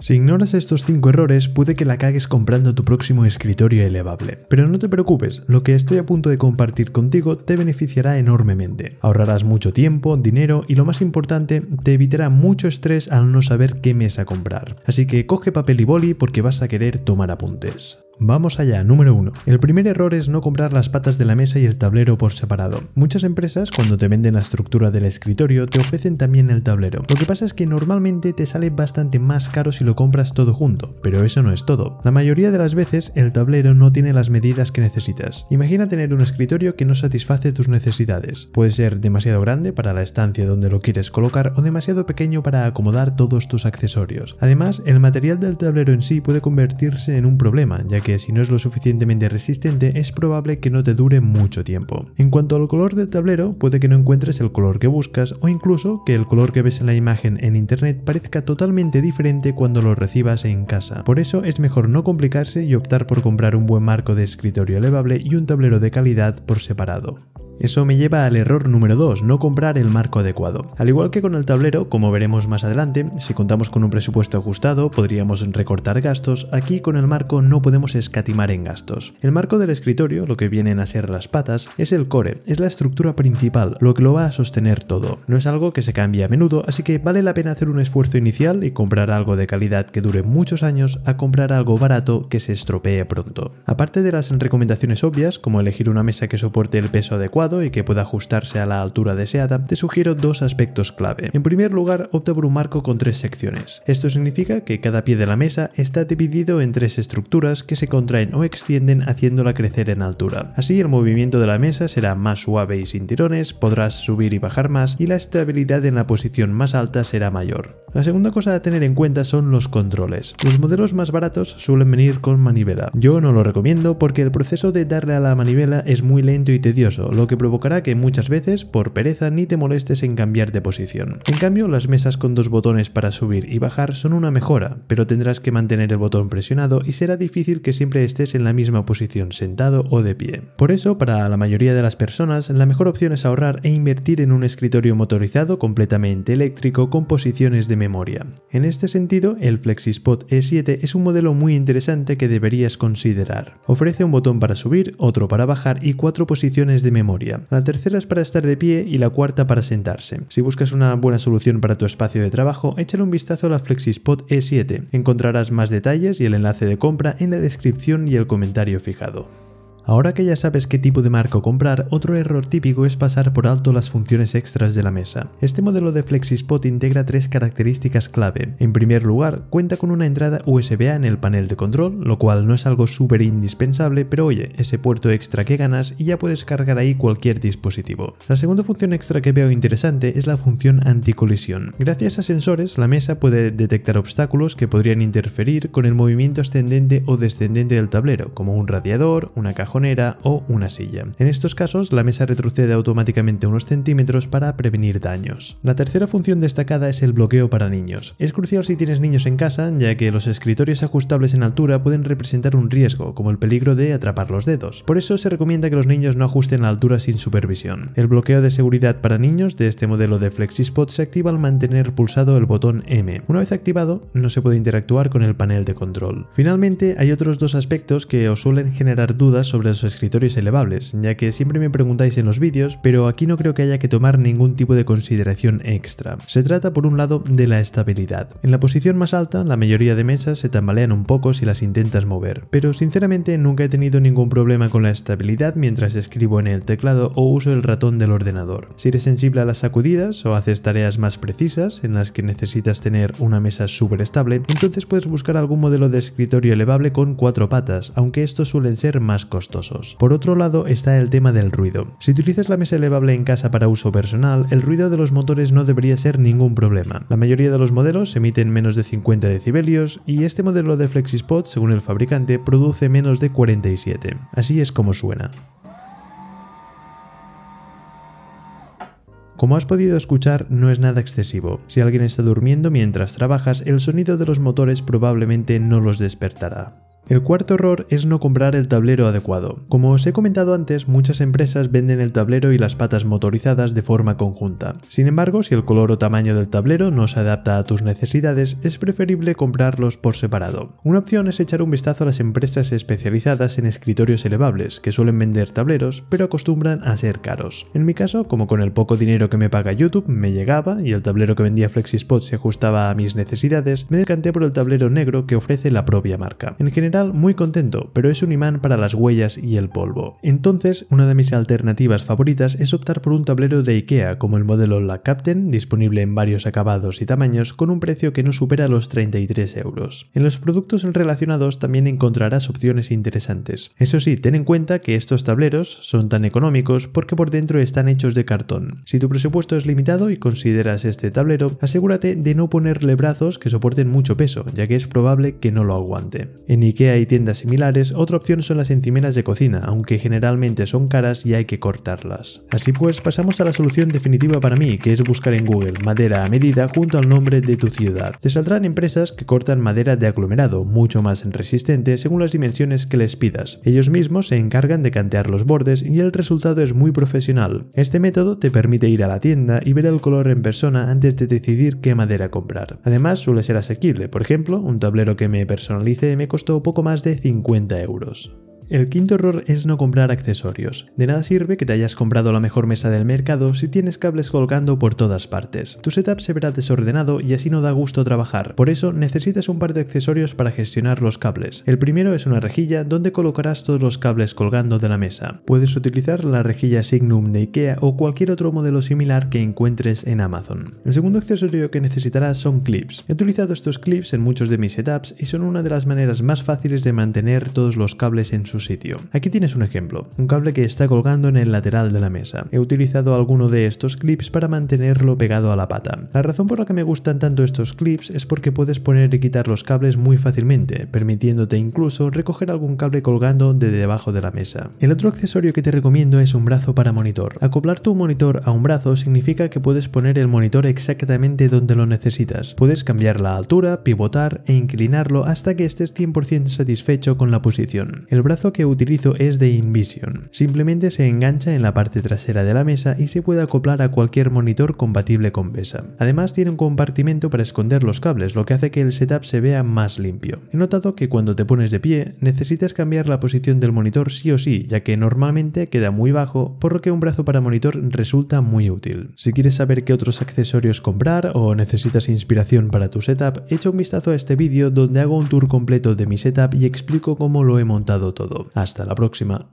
Si ignoras estos 5 errores, puede que la cagues comprando tu próximo escritorio elevable. Pero no te preocupes, lo que estoy a punto de compartir contigo te beneficiará enormemente. Ahorrarás mucho tiempo, dinero y lo más importante, te evitará mucho estrés al no saber qué mesa comprar. Así que coge papel y boli porque vas a querer tomar apuntes. Vamos allá, número 1. El primer error es no comprar las patas de la mesa y el tablero por separado. Muchas empresas, cuando te venden la estructura del escritorio, te ofrecen también el tablero. Lo que pasa es que normalmente te sale bastante más caro si lo compras todo junto, pero eso no es todo. La mayoría de las veces el tablero no tiene las medidas que necesitas. Imagina tener un escritorio que no satisface tus necesidades. Puede ser demasiado grande para la estancia donde lo quieres colocar o demasiado pequeño para acomodar todos tus accesorios. Además, el material del tablero en sí puede convertirse en un problema, ya que que si no es lo suficientemente resistente es probable que no te dure mucho tiempo. En cuanto al color del tablero, puede que no encuentres el color que buscas o incluso que el color que ves en la imagen en internet parezca totalmente diferente cuando lo recibas en casa. Por eso es mejor no complicarse y optar por comprar un buen marco de escritorio elevable y un tablero de calidad por separado. Eso me lleva al error número 2, no comprar el marco adecuado. Al igual que con el tablero, como veremos más adelante, si contamos con un presupuesto ajustado, podríamos recortar gastos, aquí con el marco no podemos escatimar en gastos. El marco del escritorio, lo que vienen a ser las patas, es el core, es la estructura principal, lo que lo va a sostener todo. No es algo que se cambie a menudo, así que vale la pena hacer un esfuerzo inicial y comprar algo de calidad que dure muchos años a comprar algo barato que se estropee pronto. Aparte de las recomendaciones obvias, como elegir una mesa que soporte el peso adecuado, y que pueda ajustarse a la altura deseada, te sugiero dos aspectos clave. En primer lugar, opta por un marco con tres secciones. Esto significa que cada pie de la mesa está dividido en tres estructuras que se contraen o extienden haciéndola crecer en altura. Así el movimiento de la mesa será más suave y sin tirones, podrás subir y bajar más y la estabilidad en la posición más alta será mayor. La segunda cosa a tener en cuenta son los controles. Los modelos más baratos suelen venir con manivela. Yo no lo recomiendo porque el proceso de darle a la manivela es muy lento y tedioso, lo que provocará que muchas veces por pereza ni te molestes en cambiar de posición. En cambio, las mesas con dos botones para subir y bajar son una mejora, pero tendrás que mantener el botón presionado y será difícil que siempre estés en la misma posición sentado o de pie. Por eso, para la mayoría de las personas, la mejor opción es ahorrar e invertir en un escritorio motorizado completamente eléctrico con posiciones de memoria. En este sentido, el FlexiSpot E7 es un modelo muy interesante que deberías considerar. Ofrece un botón para subir, otro para bajar y cuatro posiciones de memoria. La tercera es para estar de pie y la cuarta para sentarse. Si buscas una buena solución para tu espacio de trabajo, échale un vistazo a la FlexiSpot E7. Encontrarás más detalles y el enlace de compra en la descripción y el comentario fijado. Ahora que ya sabes qué tipo de marco comprar, otro error típico es pasar por alto las funciones extras de la mesa. Este modelo de FlexiSpot integra tres características clave. En primer lugar, cuenta con una entrada USB-A en el panel de control, lo cual no es algo súper indispensable, pero oye, ese puerto extra que ganas y ya puedes cargar ahí cualquier dispositivo. La segunda función extra que veo interesante es la función anticolisión. Gracias a sensores, la mesa puede detectar obstáculos que podrían interferir con el movimiento ascendente o descendente del tablero, como un radiador, una caja o una silla. En estos casos, la mesa retrocede automáticamente unos centímetros para prevenir daños. La tercera función destacada es el bloqueo para niños. Es crucial si tienes niños en casa, ya que los escritorios ajustables en altura pueden representar un riesgo, como el peligro de atrapar los dedos. Por eso se recomienda que los niños no ajusten la altura sin supervisión. El bloqueo de seguridad para niños de este modelo de FlexiSpot se activa al mantener pulsado el botón M. Una vez activado, no se puede interactuar con el panel de control. Finalmente, hay otros dos aspectos que os suelen generar dudas sobre sobre los escritorios elevables, ya que siempre me preguntáis en los vídeos, pero aquí no creo que haya que tomar ningún tipo de consideración extra. Se trata por un lado de la estabilidad. En la posición más alta, la mayoría de mesas se tambalean un poco si las intentas mover, pero sinceramente nunca he tenido ningún problema con la estabilidad mientras escribo en el teclado o uso el ratón del ordenador. Si eres sensible a las sacudidas o haces tareas más precisas en las que necesitas tener una mesa súper estable, entonces puedes buscar algún modelo de escritorio elevable con cuatro patas, aunque estos suelen ser más costosos. Por otro lado está el tema del ruido. Si utilizas la mesa elevable en casa para uso personal, el ruido de los motores no debería ser ningún problema. La mayoría de los modelos emiten menos de 50 decibelios y este modelo de FlexiSpot, según el fabricante, produce menos de 47. Así es como suena. Como has podido escuchar, no es nada excesivo. Si alguien está durmiendo mientras trabajas, el sonido de los motores probablemente no los despertará. El cuarto error es no comprar el tablero adecuado. Como os he comentado antes, muchas empresas venden el tablero y las patas motorizadas de forma conjunta. Sin embargo, si el color o tamaño del tablero no se adapta a tus necesidades, es preferible comprarlos por separado. Una opción es echar un vistazo a las empresas especializadas en escritorios elevables, que suelen vender tableros, pero acostumbran a ser caros. En mi caso, como con el poco dinero que me paga YouTube me llegaba y el tablero que vendía FlexiSpot se ajustaba a mis necesidades, me decanté por el tablero negro que ofrece la propia marca. En general, muy contento, pero es un imán para las huellas y el polvo. Entonces, una de mis alternativas favoritas es optar por un tablero de IKEA como el modelo La Captain, disponible en varios acabados y tamaños, con un precio que no supera los 33 euros. En los productos relacionados también encontrarás opciones interesantes. Eso sí, ten en cuenta que estos tableros son tan económicos porque por dentro están hechos de cartón. Si tu presupuesto es limitado y consideras este tablero, asegúrate de no ponerle brazos que soporten mucho peso, ya que es probable que no lo aguante. En IKEA hay tiendas similares, otra opción son las encimeras de cocina, aunque generalmente son caras y hay que cortarlas. Así pues, pasamos a la solución definitiva para mí, que es buscar en Google madera a medida junto al nombre de tu ciudad. Te saldrán empresas que cortan madera de aglomerado, mucho más resistente según las dimensiones que les pidas. Ellos mismos se encargan de cantear los bordes y el resultado es muy profesional. Este método te permite ir a la tienda y ver el color en persona antes de decidir qué madera comprar. Además, suele ser asequible, por ejemplo, un tablero que me personalice me costó poco más de 50 euros. El quinto error es no comprar accesorios. De nada sirve que te hayas comprado la mejor mesa del mercado si tienes cables colgando por todas partes. Tu setup se verá desordenado y así no da gusto trabajar. Por eso necesitas un par de accesorios para gestionar los cables. El primero es una rejilla donde colocarás todos los cables colgando de la mesa. Puedes utilizar la rejilla Signum de IKEA o cualquier otro modelo similar que encuentres en Amazon. El segundo accesorio que necesitarás son clips. He utilizado estos clips en muchos de mis setups y son una de las maneras más fáciles de mantener todos los cables en su sitio. Aquí tienes un ejemplo, un cable que está colgando en el lateral de la mesa. He utilizado alguno de estos clips para mantenerlo pegado a la pata. La razón por la que me gustan tanto estos clips es porque puedes poner y quitar los cables muy fácilmente, permitiéndote incluso recoger algún cable colgando de debajo de la mesa. El otro accesorio que te recomiendo es un brazo para monitor. Acoplar tu monitor a un brazo significa que puedes poner el monitor exactamente donde lo necesitas. Puedes cambiar la altura, pivotar e inclinarlo hasta que estés 100% satisfecho con la posición. El brazo que utilizo es de InVision. Simplemente se engancha en la parte trasera de la mesa y se puede acoplar a cualquier monitor compatible con VESA. Además tiene un compartimento para esconder los cables, lo que hace que el setup se vea más limpio. He notado que cuando te pones de pie, necesitas cambiar la posición del monitor sí o sí, ya que normalmente queda muy bajo, por lo que un brazo para monitor resulta muy útil. Si quieres saber qué otros accesorios comprar o necesitas inspiración para tu setup, echa un vistazo a este vídeo donde hago un tour completo de mi setup y explico cómo lo he montado todo. Hasta la próxima.